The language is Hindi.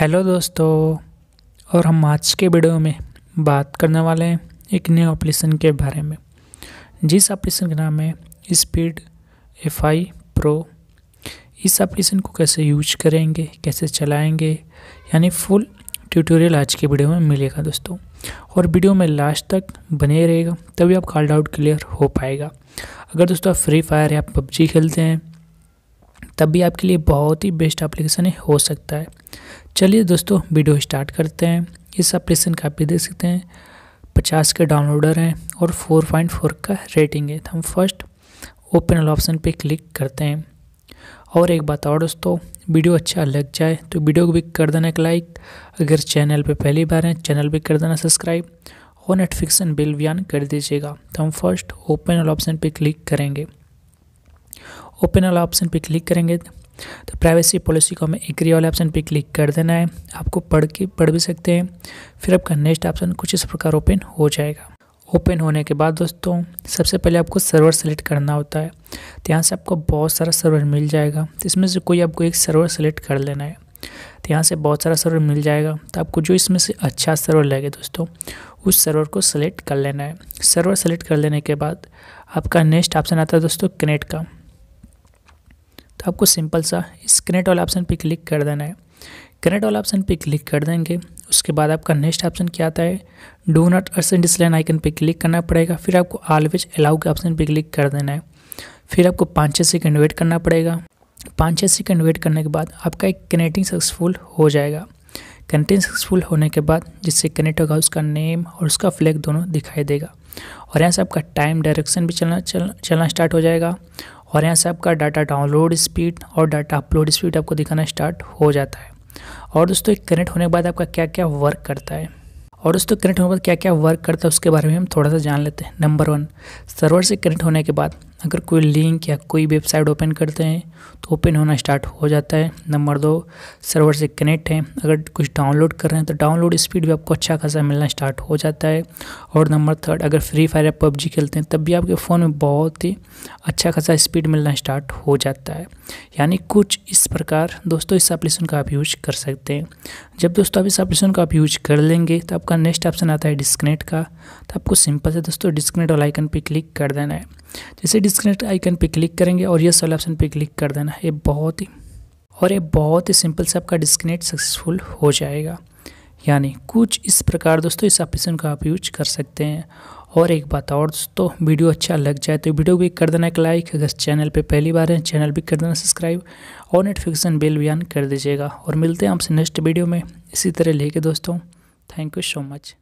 हेलो दोस्तों और हम आज के वीडियो में बात करने वाले हैं एक नए ऑपरेशन के बारे में जिस ऑपरेशन का नाम है स्पीड एफ आई प्रो इस ऑपरेशन को कैसे यूज करेंगे कैसे चलाएंगे यानी फुल ट्यूटोरियल आज के वीडियो में मिलेगा दोस्तों और वीडियो में लास्ट तक बने रहेगा तभी आप कॉल आउट क्लियर हो पाएगा अगर दोस्तों आप फ्री फायर या पबजी खेलते हैं तब भी आपके लिए बहुत ही बेस्ट एप्लीकेशन हो सकता है चलिए दोस्तों वीडियो स्टार्ट करते हैं इस एप्लीकेशन का आप देख सकते हैं पचास के डाउनलोडर हैं और फोर पॉइंट फोर का रेटिंग है तो हम फर्स्ट ओपन वाला ऑप्शन पे क्लिक करते हैं और एक बात और दोस्तों वीडियो अच्छा लग जाए तो वीडियो को भी कर देना एक लाइक अगर चैनल पे पहली बार हैं चैनल भी कर देना सब्सक्राइब और नोटिफिकेशन बिल भी ऑन कर दीजिएगा तो हम फर्स्ट ओपन वाला ऑप्शन पे क्लिक करेंगे ओपन वाला ऑप्शन पे क्लिक करेंगे तो प्राइवेसी पॉलिसी को हमें एग्री वाले ऑप्शन पे क्लिक कर देना है आपको पढ़ के पढ़ भी सकते हैं फिर आपका नेक्स्ट ऑप्शन कुछ इस प्रकार ओपन हो जाएगा ओपन होने के बाद दोस्तों सबसे पहले आपको सर्वर सेलेक्ट करना होता है तो यहाँ से आपको बहुत सारा सर्वर मिल जाएगा इसमें से कोई आपको एक सर्वर सेलेक्ट कर लेना है तो यहाँ से बहुत सारा सर्वर मिल जाएगा तो आपको जो इसमें से अच्छा सर्वर लगे दोस्तों उस सर्वर को सेलेक्ट कर लेना है सर्वर सेलेक्ट कर लेने के बाद आपका नेक्स्ट ऑप्शन आता है दोस्तों कनेक्ट का तो आपको सिंपल सा इस कनेक्ट वाला ऑप्शन पे क्लिक कर देना है कनेक्ट वाला ऑप्शन पे क्लिक कर देंगे उसके बाद आपका नेक्स्ट ऑप्शन क्या आता है डू नॉट अर्सन डिसलाइन आइकन पे क्लिक करना पड़ेगा फिर आपको ऑलवेज अलाउ के ऑप्शन पे क्लिक कर देना है फिर आपको पाँच छः सेकेंड वेट करना पड़ेगा पाँच छः सेकेंड वेट करने के बाद आपका एक कनेक्टिंग सक्सेसफुल हो जाएगा कनेक्टिंग सक्सेसफुल होने के बाद जिससे कनेक्ट होगा उसका नेम और उसका फ्लैग दोनों दिखाई देगा और यहाँ से आपका टाइम डायरेक्शन भी चलना चलना स्टार्ट हो जाएगा और यहाँ से आपका डाटा डाउनलोड स्पीड और डाटा अपलोड स्पीड आपको दिखाना स्टार्ट हो जाता है और दोस्तों एक कनेक्ट होने के बाद आपका क्या क्या वर्क करता है और दोस्तों कनेक्ट होने के बाद क्या क्या वर्क करता है उसके बारे में हम थोड़ा सा जान लेते हैं नंबर वन सर्वर से कनेक्ट होने के बाद अगर कोई लिंक या कोई वेबसाइट ओपन करते हैं तो ओपन होना स्टार्ट हो जाता है नंबर दो सर्वर से कनेक्ट है अगर कुछ डाउनलोड कर रहे हैं तो डाउनलोड स्पीड भी आपको अच्छा खासा मिलना स्टार्ट हो जाता है और नंबर थर्ड अगर फ्री फायर या पबजी खेलते हैं तब भी आपके फ़ोन में बहुत ही अच्छा खासा स्पीड मिलना स्टार्ट हो जाता है यानी कुछ इस प्रकार दोस्तों इस एप्लीकेशन का आप यूज कर सकते हैं जब दोस्तों आप इस एप्लीकेशन का आप यूज कर लेंगे तो आपका नेक्स्ट ऑप्शन आता है डिस्कनेक्ट का तो आपको सिंपल से दोस्तों डिस्कनेक्ट वाला आइकन पर क्लिक कर देना है जैसे डिस्कनेक्ट आइकन पे क्लिक करेंगे और ये वाले ऑप्शन पे क्लिक कर देना ये बहुत ही और ये बहुत ही सिंपल से आपका डिस्कनेक्ट सक्सेसफुल हो जाएगा यानी कुछ इस प्रकार दोस्तों इस ऑप्शन का आप यूज कर सकते हैं और एक बात और दोस्तों वीडियो अच्छा लग जाए तो वीडियो भी कर देना एक लाइक अगर चैनल पे पहली बार है चैनल भी कर देना सब्सक्राइब और नोटिफिकेशन बेल भी ऑन कर दीजिएगा और मिलते हैं आपसे नेक्स्ट वीडियो में इसी तरह लेके दोस्तों थैंक यू सो मच